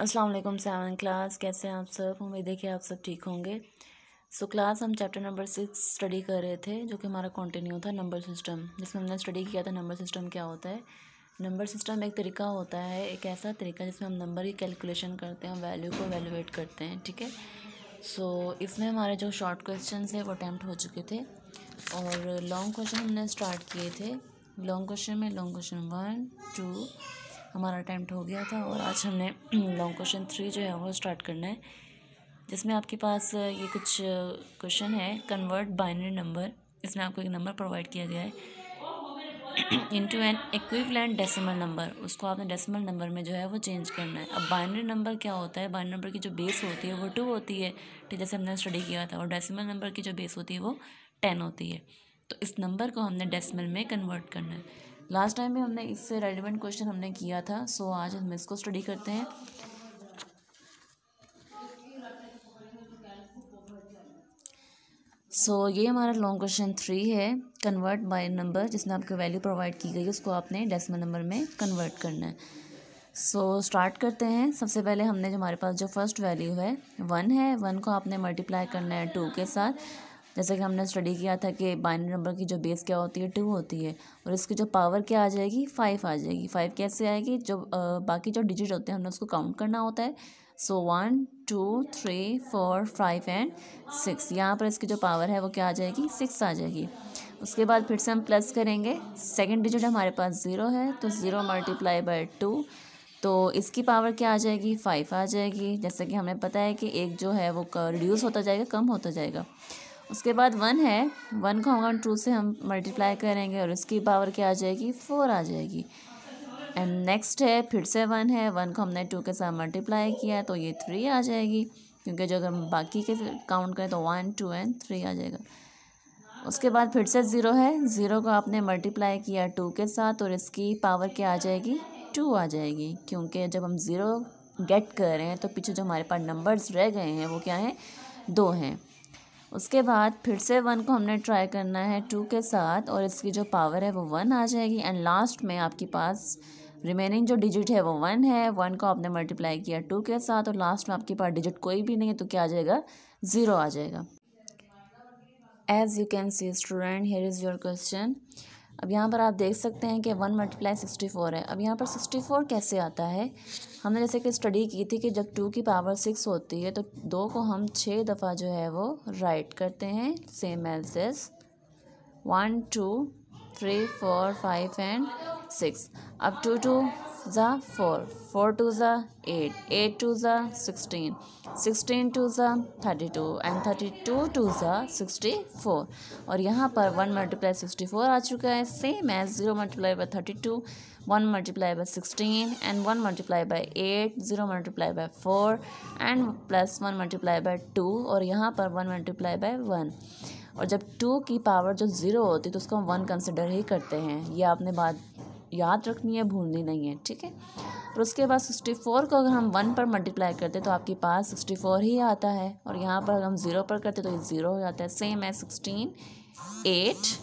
Aslam seven class कैसे हैं आप सब उम्मीद है कि आप सब ठीक होंगे सो so, क्लास हम चैप्टर नंबर सिक्स स्टडी कर रहे थे जो कि हमारा कंटिन्यू था नंबर सिस्टम जिसमें हमने स्टडी किया था नंबर सिस्टम क्या होता है नंबर सिस्टम एक तरीका होता है एक ऐसा तरीका जिसमें हम नंबर की कैलकुलेशन करते हैं वैल्यू को वैल्यूएट करते हैं ठीक है सो so, इसमें हमारे जो शॉर्ट क्वेश्चन है वो अटैम्प्ट हो चुके थे और लॉन्ग क्वेश्चन हमने स्टार्ट किए थे लॉन्ग क्वेश्चन में लॉन्ग क्वेश्चन वन टू हमारा अटैम्प्ट तो हो गया था और आज हमने लॉन्ग क्वेश्चन थ्री जो है वो स्टार्ट करना है जिसमें आपके पास ये कुछ क्वेश्चन है कन्वर्ट बाइनरी नंबर इसमें आपको एक नंबर प्रोवाइड किया गया है into an equivalent decimal number उसको आपने डेसिमल नंबर में जो है वो चेंज करना है अब बाइनरी नंबर क्या होता है बाइनरी नंबर की जो बेस होती है वो टू होती है तो जैसे हमने स्टडी किया था और डेसिमल नंबर की जो बेस होती है वो टेन होती है तो इस नंबर को हमने डेसिमल में कन्वर्ट करना है लास्ट टाइम में हमने इससे रेलिवेंट क्वेश्चन हमने किया था सो so आज हम इसको स्टडी करते हैं सो so, ये हमारा लॉन्ग क्वेश्चन थ्री है कन्वर्ट बाय नंबर जिसने आपको वैल्यू प्रोवाइड की गई है उसको आपने डेसिमल नंबर में कन्वर्ट करना है सो so, स्टार्ट करते हैं सबसे पहले हमने जो हमारे पास जो फर्स्ट वैल्यू है वन है वन को आपने मल्टीप्लाई करना है टू के साथ जैसे कि हमने स्टडी किया था कि बाइनरी नंबर की जो बेस क्या होती है टू होती है और इसकी जो पावर क्या आ जाएगी फाइव आ जाएगी फाइव कैसे आएगी जो आ, बाकी जो डिजिट होते हैं हमने उसको काउंट करना होता है so one two three four five and six यहाँ पर इसकी जो पावर है वो क्या आ जाएगी सिक्स आ जाएगी उसके बाद फिर से हम प्लस करेंगे सेकेंड डिजिट हमारे पास ज़ीरो है तो ज़ीरो मल्टीप्लाई बाई टू तो इसकी पावर क्या आ जाएगी फाइव आ जाएगी जैसे कि हमें पता है कि एक जो है वो रिड्यूस होता जाएगा कम होता जाएगा उसके बाद वन है वन को हम टू से हम मल्टीप्लाई करेंगे और उसकी पावर क्या आ जाएगी फोर आ जाएगी एंड नेक्स्ट है फिर से वन है वन को हमने टू के साथ मल्टीप्लाई किया तो ये थ्री आ जाएगी क्योंकि जो अगर हम बाकी के काउंट करें तो वन टू एंड थ्री आ जाएगा उसके बाद फिर से ज़ीरो है ज़ीरो को आपने मल्टीप्लाई किया टू के साथ और इसकी पावर क्या आ जाएगी टू आ जाएगी क्योंकि जब हम ज़ीरो गेट कर रहे हैं तो पीछे जो हमारे पास नंबर्स रह गए हैं वो क्या हैं दो हैं उसके बाद फिर से वन को हमने ट्राई करना है टू के साथ और इसकी जो पावर है वो वन आ जाएगी एंड लास्ट में आपके पास रिमेनिंग जो डिजिट है वो वन है वन को आपने मल्टीप्लाई किया टू के साथ और लास्ट में आपके पास डिजिट कोई भी नहीं है तो क्या आ जाएगा ज़ीरो आ जाएगा as you can see student here is your question अब यहाँ पर आप देख सकते हैं कि वन मल्टीप्लाई सिक्सटी फोर है अब यहाँ पर सिक्सटी फोर कैसे आता है हमने जैसे कि स्टडी की थी कि जब टू की पावर सिक्स होती है तो दो को हम छः दफ़ा जो है वो राइट करते हैं same as one two three four five and six अब टू टू ज़ा फोर फोर टू ज़ा एट एट टू ज़ा सिक्सटीन सिक्सटीन टू ज़ा thirty two and thirty two two ज़ा सिक्सटी फोर और यहाँ पर वन मल्टीप्लाई सिक्सटी फोर आ चुका है same as zero multiply by thirty two one multiply by sixteen and one multiply by eight zero multiply by four and plus one multiply by two और यहाँ पर one multiply by one और जब to की power जो zero होती है तो उसको हम वन कंसिडर ही करते हैं ये आपने बात याद रखनी है भूलनी नहीं है ठीक है और उसके बाद सिक्सटी फोर को अगर हम वन पर मल्टीप्लाई करते तो आपके पास सिक्सटी फोर ही आता है और यहाँ पर अगर हम ज़ीरो पर करते तो ये ज़ीरो हो जाता है सेम है सिक्सटीन एट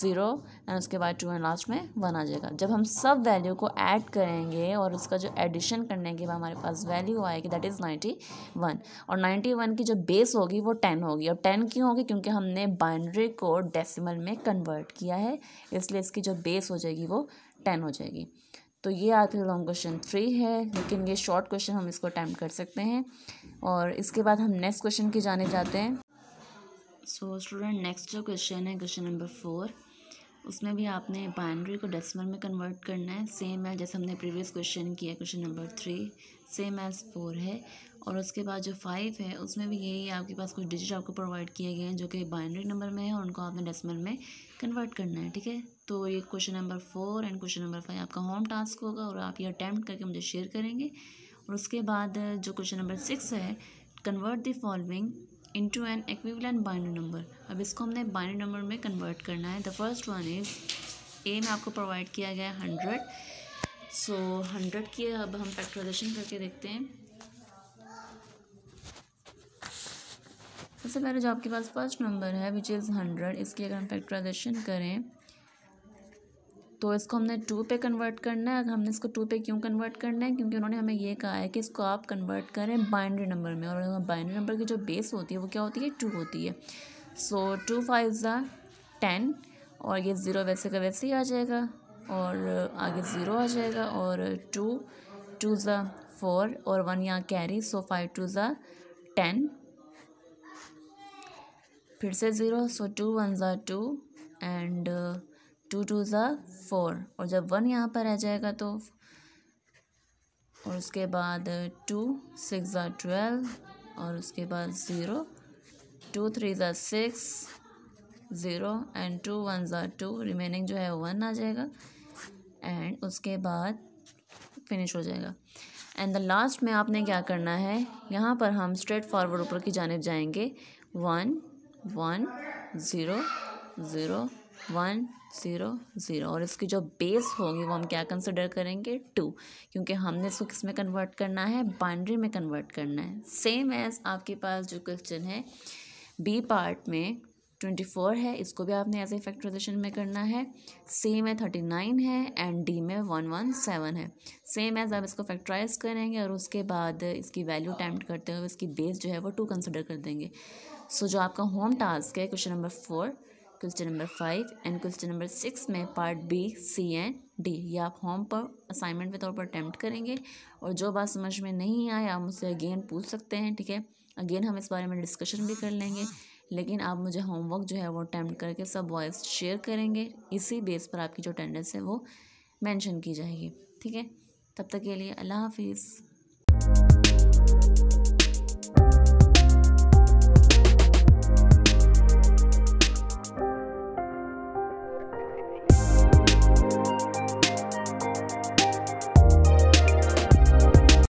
ज़ीरो एंड उसके बाद टू एंड लास्ट में वन आ जाएगा जब हम सब वैल्यू को ऐड करेंगे और उसका जो एडिशन करने के बाद हमारे पास वैल्यू आएगी दैट इज़ नाइन्टी वन और नाइन्टी वन की जो बेस होगी वो टेन होगी और टेन क्यों होगी क्योंकि हमने बाइनरी को डेसिमल में कन्वर्ट किया है इसलिए इसकी जो बेस हो जाएगी वो टेन हो जाएगी तो ये आती लॉन्ग क्वेश्चन थ्री है लेकिन ये शॉर्ट क्वेश्चन हम इसको अटैम्प्ट कर सकते हैं और इसके बाद हम नेक्स्ट क्वेश्चन की जाने जाते हैं सो स्टूडेंट नेक्स्ट जो क्वेश्चन है क्वेश्चन नंबर फोर उसमें भी आपने बाइनरी को डेसिमल में कन्वर्ट करना है सेम है जैसे हमने प्रीवियस क्वेश्चन किया question number three same as four है और उसके बाद जो फाइव है उसमें भी यही आपके पास कुछ डिजिट आपको प्रोवाइड किए गए हैं जो कि बाइनरी नंबर में है उनको आपने डेसिमल में कन्वर्ट करना है ठीक है तो ये question number four and question number five आपका होम टास्क होगा और आप ये अटैम्प्ट करके मुझे शेयर करेंगे और उसके बाद जो क्वेश्चन नंबर सिक्स है convert the following into an equivalent binary number अब इसको हमने बाइनरी नंबर में कन्वर्ट करना है the first one is a में आपको प्रोवाइड किया गया है हंड्रेड सो हंड्रेड की अब हम फैक्टराइजेशन करके देखते हैं सबसे पहले जो आपके पास फर्स्ट नंबर है विच इज़ हंड्रेड इसकी अगर हम फैक्टराइजेशन करें तो इसको हमने टू पे कन्वर्ट करना है हमने इसको टू पे क्यों कन्वर्ट करना है क्योंकि उन्होंने हमें ये कहा है कि इसको आप कन्वर्ट करें बाइनरी नंबर में और बाइनरी नंबर की जो बेस होती है वो क्या होती है टू होती है सो टू फाइव ज़ा टेन और ये ज़ीरो वैसे का वैसे ही आ जाएगा और आगे ज़ीरो आ जाएगा और टू टू ज़ा फोर और वन यहाँ कैरी सो फाइव टू ज़ा टेन फिर से ज़ीरो सो टू वन ज़ा टू एंड टू टू ज़ा फोर और जब वन यहाँ पर रह जाएगा तो और उसके बाद टू सिक्स ज़ा ट्वेल्व और उसके बाद ज़ीरो टू थ्री ज़ा six zero and two one ज़ा टू रिमेनिंग जो है वन आ जाएगा एंड उसके बाद फिनिश हो जाएगा एंड द लास्ट में आपने क्या करना है यहाँ पर हम स्ट्रेट फॉरवर्ड ऊपर की जानब जाएंगे one one zero zero one zero zero और इसकी जो बेस होगी वो हम क्या कंसिडर करेंगे टू क्योंकि हमने इसको किस में कन्वर्ट करना है बाउंड्री में कन्वर्ट करना है सेम एज आपके पास जो क्वेश्चन है बी पार्ट में ट्वेंटी फोर है इसको भी आपने एज ए फैक्टराइजेशन में करना है सी में थर्टी नाइन है एंड डी में वन वन सेवन है सेम एज आप इसको फैक्टराइज करेंगे और उसके बाद इसकी वैल्यू अटैम्प्ट करते हुए इसकी बेस जो है वो टू कंसिडर कर देंगे सो so, जो आपका होम टास्क है question number four question number five and question number six में part B C and D ये आप होम पर असाइनमेंट के तौर पर अटैम्प्ट करेंगे और जो बात समझ में नहीं आए आप मुझसे अगेन पूछ सकते हैं ठीक है अगेन हम इस बारे में डिस्कशन भी कर लेंगे लेकिन आप मुझे होमवर्क जो है वो अटैम्प्ट करके सब वॉइस शेयर करेंगे इसी बेस पर आपकी जो अटेंडेंस है वो मैंशन की जाएगी ठीक है तब तक के लिए अल्लाह हाफिज़